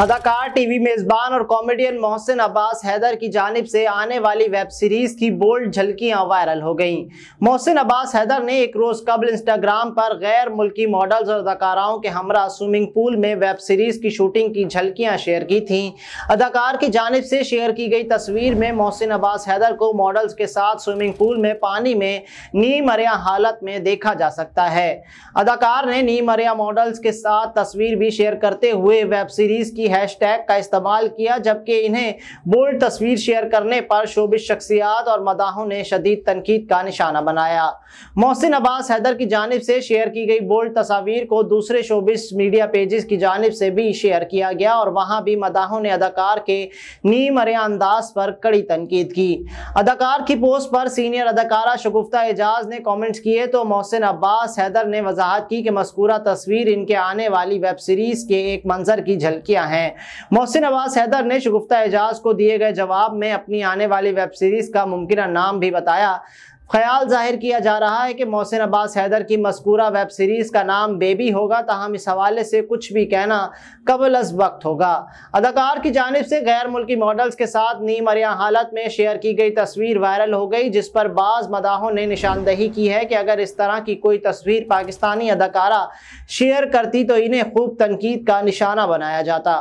अदाकार टीवी मेजबान और कॉमेडियन मोहसिन अब्बास हैदर की जानब से आने वाली वेब सीरीज की बोल्ड झलकियां वायरल हो गईं मोहसिन अब्बास हैदर ने एक रोज़ कबल इंस्टाग्राम पर गैर मुल्की मॉडल्स और अदाकाराओं के हमरा स्विमिंग पूल में वेब सीरीज की शूटिंग की झलकियां शेयर की थीं अदाकार की जानब से शेयर की गई तस्वीर में मोहसिन अब्बास हैदर को मॉडल्स के साथ स्विमिंग पूल में पानी में नीम अरिया हालत में देखा जा सकता है अदाकार ने नीम अरिया मॉडल्स के साथ तस्वीर भी शेयर करते हुए वेब सीरीज की की हैशटैग का इस्तेमाल किया जबकि इन्हें बोल्ड तस्वीर शेयर करने पर शोबिश शख्सियात और मदाहों ने शदीद तनकीद का निशाना बनाया मोहसिन अब्बास हैदर की जानब से शेयर की गई बोल्ड तस्वीर को दूसरे शोबिश मीडिया पेजेस की जानब से भी शेयर किया गया और वहाँ भी मदाहों ने अदाकार के नीम अरे अंदाज पर कड़ी तनकीद की अदाकार की पोस्ट पर सीनियर अदाकारा शगुफ्ता एजाज ने कॉमेंट्स किए तो मोहसिन अब्बास हैदर ने वजाहत की कि मस्कूरा तस्वीर इनके आने वाली वेब सीरीज के एक मंजर की झलकियां हैं है मोहसिन अब्बास हैदर ने शगुफ्ता एजाज को दिए गए जवाब में अपनी आने वाली वेब सीरीज का मुमकिन नाम भी बताया ख्याल जाहिर किया जा रहा है कि मोहसिन अब्बास हैदर की मस्कूरा वेब सीरीज़ का नाम बेबी होगा तहम तो इस हवाले से कुछ भी कहना कबल अज वक्त होगा अदाकार की जानब से गैर मुल्की मॉडल्स के साथ नीम अरिया हालत में शेयर की गई तस्वीर वायरल हो गई जिस पर बाज़ मदाहों ने निशानदही की है कि अगर इस तरह की कोई तस्वीर पाकिस्तानी अदाकारा शेयर करती तो इन्हें खूब तनकीद का निशाना बनाया जाता